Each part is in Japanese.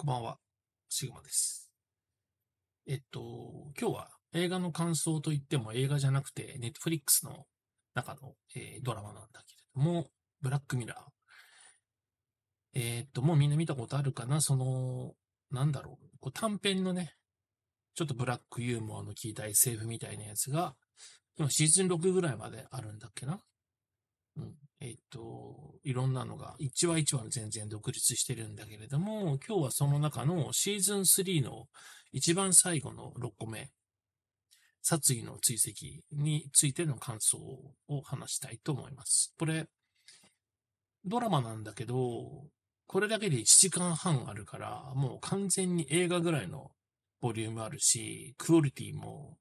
こんばんは、シグマです。えっと、今日は映画の感想といっても映画じゃなくて、ネットフリックスの中の、えー、ドラマなんだけれども、ブラックミラー。えー、っと、もうみんな見たことあるかなその、なんだろう、こう短編のね、ちょっとブラックユーモアの効いた SF みたいなやつが、今シーズン6ぐらいまであるんだっけなうん。えっと、いろんなのが、1話1話全然独立してるんだけれども、今日はその中のシーズン3の一番最後の6個目、殺意の追跡についての感想を話したいと思います。これ、ドラマなんだけど、これだけで1時間半あるから、もう完全に映画ぐらいのボリュームあるし、クオリティも、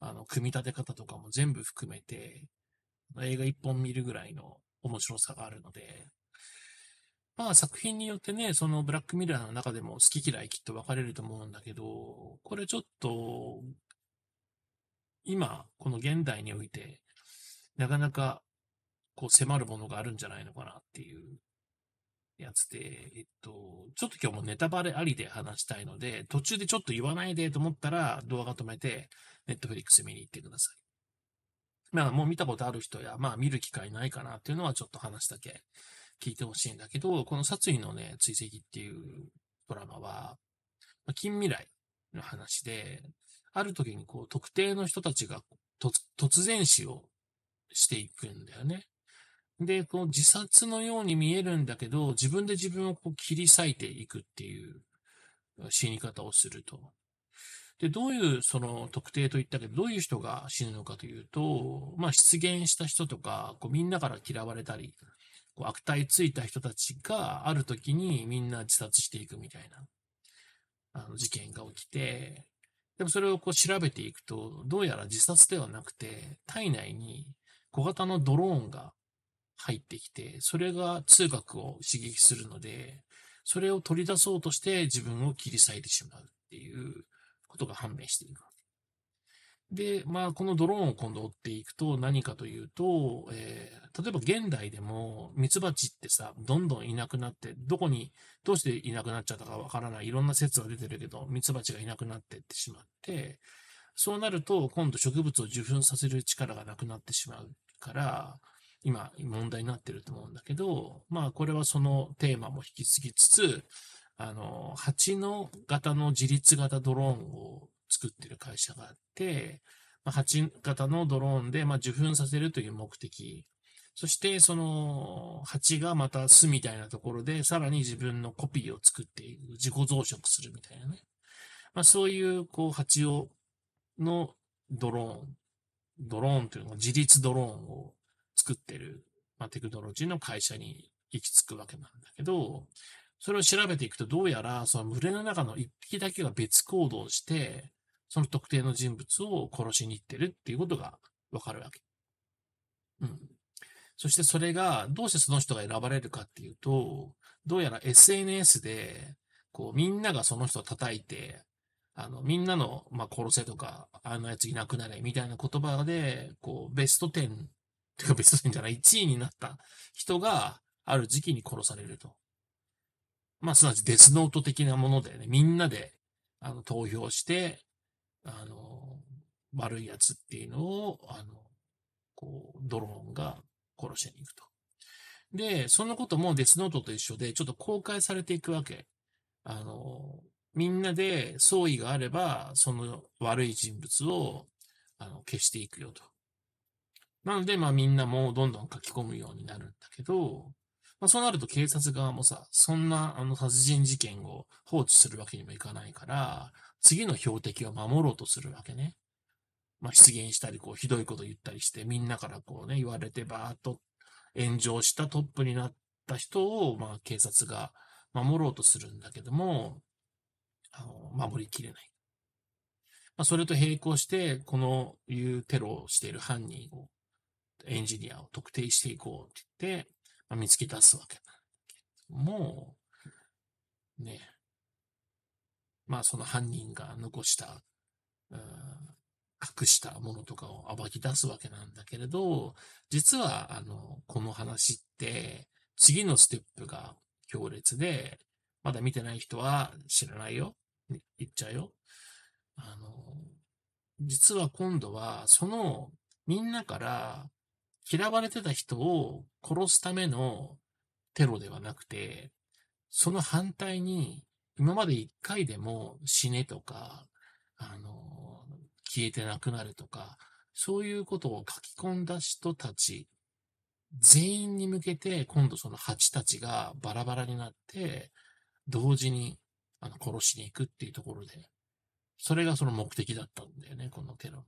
あの、組み立て方とかも全部含めて、映画一本見るぐらいの面白さがあるので、まあ作品によってね、そのブラックミラーの中でも好き嫌いきっと分かれると思うんだけど、これちょっと、今、この現代において、なかなかこう迫るものがあるんじゃないのかなっていうやつで、えっと、ちょっと今日もネタバレありで話したいので、途中でちょっと言わないでと思ったら動画止めて、ネットフリックス見に行ってください。まあ、もう見たことある人や、まあ、見る機会ないかなっていうのは、ちょっと話だけ聞いてほしいんだけど、この殺意のね、追跡っていうドラマは、近未来の話で、ある時にこう、特定の人たちが突然死をしていくんだよね。で、この自殺のように見えるんだけど、自分で自分をこう切り裂いていくっていう死に方をすると。で、どういう、その、特定と言ったけど、どういう人が死ぬのかというと、まあ、出現した人とか、こう、みんなから嫌われたり、こう、悪態ついた人たちがある時にみんな自殺していくみたいな、あの、事件が起きて、でもそれをこう調べていくと、どうやら自殺ではなくて、体内に小型のドローンが入ってきて、それが通学を刺激するので、それを取り出そうとして自分を切り裂いてしまうっていう、ことが判明していく。で、まあ、このドローンを今度追っていくと何かというと、えー、例えば現代でもミツバチってさ、どんどんいなくなって、どこに、どうしていなくなっちゃったかわからない、いろんな説が出てるけど、ミツバチがいなくなってってしまって、そうなると今度植物を受粉させる力がなくなってしまうから、今問題になってると思うんだけど、まあ、これはそのテーマも引き継ぎつつ、あの、蜂の型の自立型ドローンを作ってる会社があって、まあ、蜂型のドローンで、まあ、受粉させるという目的。そして、その、蜂がまた巣みたいなところで、さらに自分のコピーを作っていく、自己増殖するみたいなね。まあ、そういう、こう、蜂を、のドローン、ドローンというのは自立ドローンを作ってる、まあ、テクノロジーの会社に行き着くわけなんだけど、それを調べていくと、どうやら、その群れの中の一匹だけが別行動して、その特定の人物を殺しに行ってるっていうことがわかるわけ。うん。そしてそれが、どうしてその人が選ばれるかっていうと、どうやら SNS で、こう、みんながその人を叩いて、あの、みんなの、まあ、殺せとか、あのやついなくなれ、みたいな言葉で、こう、ベスト10、て かベスト10じゃない、1位になった人が、ある時期に殺されると。まあ、すなわちデスノート的なもので、ね。みんなで、あの、投票して、あの、悪いやつっていうのを、あの、こう、ドローンが殺しに行くと。で、そのこともデスノートと一緒で、ちょっと公開されていくわけ。あの、みんなで相違があれば、その悪い人物を、あの、消していくよと。なので、まあみんなもどんどん書き込むようになるんだけど、まあ、そうなると警察側もさ、そんなあの殺人事件を放置するわけにもいかないから、次の標的を守ろうとするわけね。まあ、出現したり、こう、ひどいこと言ったりして、みんなからこうね、言われてばーっと炎上したトップになった人を、まあ、警察が守ろうとするんだけども、あの、守りきれない。まあ、それと並行して、このいうテロをしている犯人を、エンジニアを特定していこうって言って、見つけ出すわけなんだけども、ね、まあその犯人が残した、隠したものとかを暴き出すわけなんだけれど、実はあの、この話って、次のステップが強烈で、まだ見てない人は知らないよ。言っちゃうよ。あの、実は今度は、その、みんなから嫌われてた人を殺すためのテロではなくて、その反対に、今まで一回でも死ねとか、あの、消えてなくなるとか、そういうことを書き込んだ人たち、全員に向けて、今度その蜂たちがバラバラになって、同時にあの殺しに行くっていうところで、それがその目的だったんだよね、このテロ。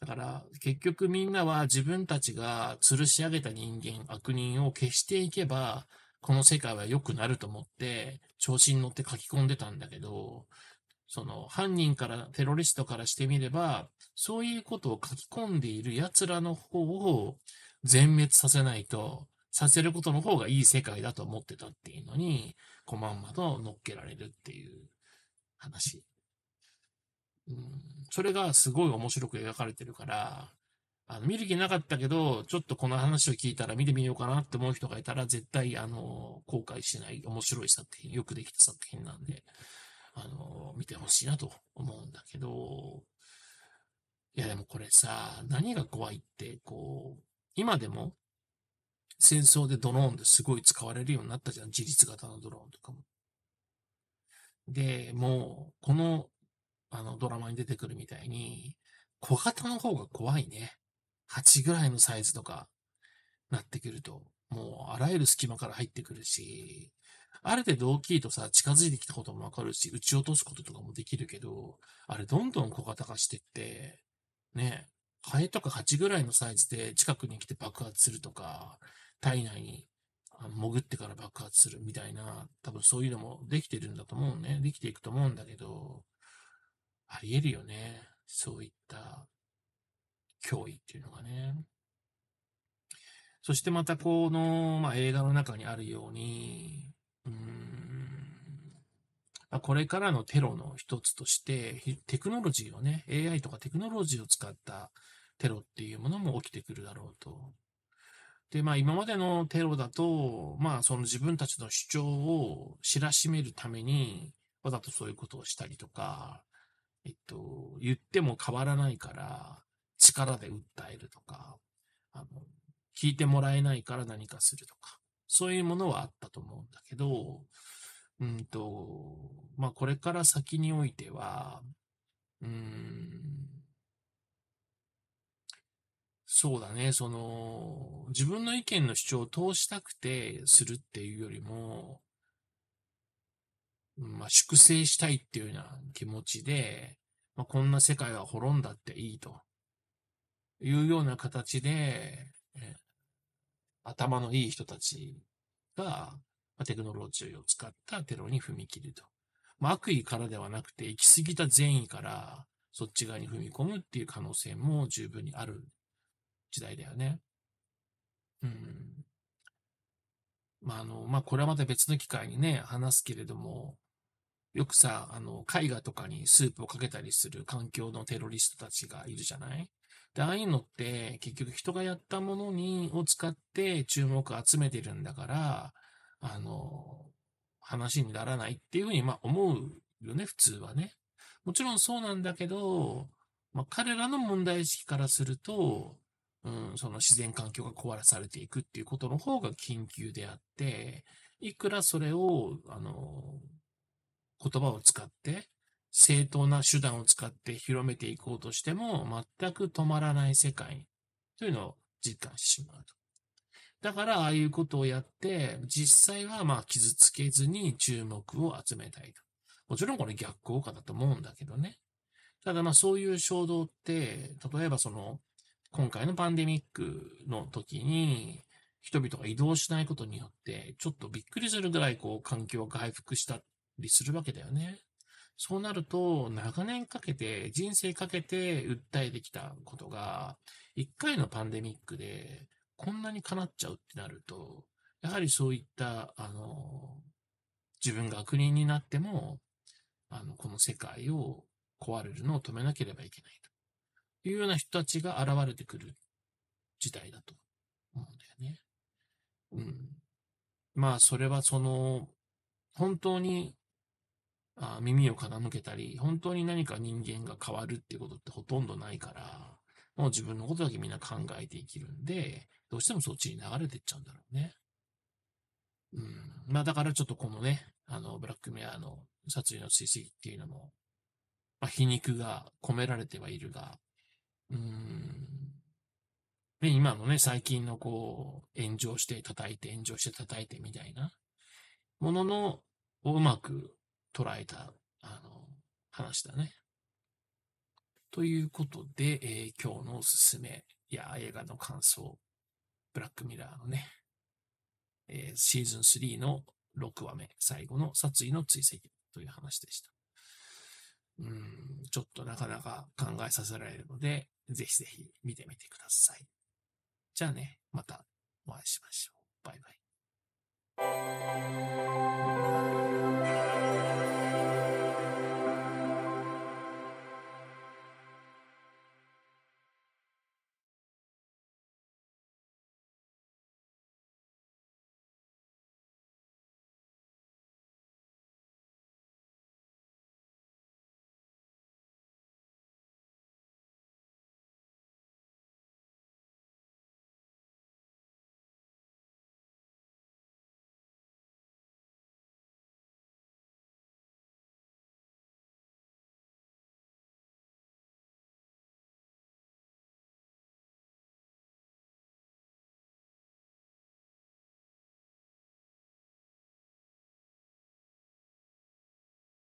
だから、結局みんなは自分たちが吊るし上げた人間、悪人を消していけば、この世界は良くなると思って、調子に乗って書き込んでたんだけど、その犯人から、テロリストからしてみれば、そういうことを書き込んでいる奴らの方を全滅させないと、させることの方がいい世界だと思ってたっていうのに、コマンマと乗っけられるっていう話。うん、それがすごい面白く描かれてるから、あの、見る気なかったけど、ちょっとこの話を聞いたら見てみようかなって思う人がいたら、絶対、あの、後悔しない面白い作品、よくできた作品なんで、あの、見てほしいなと思うんだけど、いやでもこれさ、何が怖いって、こう、今でも、戦争でドローンですごい使われるようになったじゃん。自立型のドローンとかも。で、もう、このあの、ドラマに出てくるみたいに、小型の方が怖いね。8ぐらいのサイズとか、なってくると、もう、あらゆる隙間から入ってくるし、ある程度大きいとさ、近づいてきたこともわかるし、撃ち落とすこととかもできるけど、あれどんどん小型化してって、ね、ハエとか8ぐらいのサイズで近くに来て爆発するとか、体内に潜ってから爆発するみたいな、多分そういうのもできてるんだと思うね。できていくと思うんだけど、あり得るよね。そういった脅威っていうのがね。そしてまたこの、まあ、映画の中にあるように、うんまあ、これからのテロの一つとして、テクノロジーをね、AI とかテクノロジーを使ったテロっていうものも起きてくるだろうと。で、まあ今までのテロだと、まあその自分たちの主張を知らしめるために、わざとそういうことをしたりとか、えっと、言っても変わらないから、力で訴えるとか、あの、聞いてもらえないから何かするとか、そういうものはあったと思うんだけど、うんと、まあ、これから先においては、うん、そうだね、その、自分の意見の主張を通したくてするっていうよりも、まあ、粛清したいっていうような気持ちで、まあ、こんな世界は滅んだっていいというような形で、え頭のいい人たちが、まテクノロジーを使ったテロに踏み切ると。まあ、悪意からではなくて、行き過ぎた善意から、そっち側に踏み込むっていう可能性も十分にある時代だよね。うん。まあ、あの、まあ、これはまた別の機会にね、話すけれども、よくさ、あの、絵画とかにスープをかけたりする環境のテロリストたちがいるじゃないで、ああいうのって、結局人がやったものに、を使って注目を集めてるんだから、あの、話にならないっていうふうに、まあ思うよね、普通はね。もちろんそうなんだけど、まあ彼らの問題意識からすると、うん、その自然環境が壊されていくっていうことの方が緊急であって、いくらそれを、あの、言葉を使って、正当な手段を使って広めていこうとしても、全く止まらない世界というのを実感してしまうと。だから、ああいうことをやって、実際はまあ傷つけずに注目を集めたいと。もちろんこれ逆効果だと思うんだけどね。ただまあそういう衝動って、例えばその、今回のパンデミックの時に、人々が移動しないことによって、ちょっとびっくりするぐらいこう環境が回復したっりするわけだよね。そうなると、長年かけて、人生かけて訴えてきたことが、一回のパンデミックで、こんなに叶っちゃうってなると、やはりそういった、あの、自分が悪人になっても、あの、この世界を壊れるのを止めなければいけないというような人たちが現れてくる時代だと思うんだよね。うん。まあ、それはその、本当にあ耳を傾けたり、本当に何か人間が変わるってことってほとんどないから、もう自分のことだけみんな考えて生きるんで、どうしてもそっちに流れていっちゃうんだろうね。うん。まあだからちょっとこのね、あの、ブラックメアの殺意の追跡っていうのも、まあ皮肉が込められてはいるが、うん。で、今のね、最近のこう、炎上して叩いて、炎上して叩いてみたいなものの、をうまく捉えた、あの、話だね。ということで、えー、今日のおすすめや映画の感想、ブラックミラーのね、えー、シーズン3の6話目、最後の殺意の追跡という話でした。うん、ちょっとなかなか考えさせられるので、ぜひぜひ見てみてください。じゃあね、またお会いしましょう。バイバイ。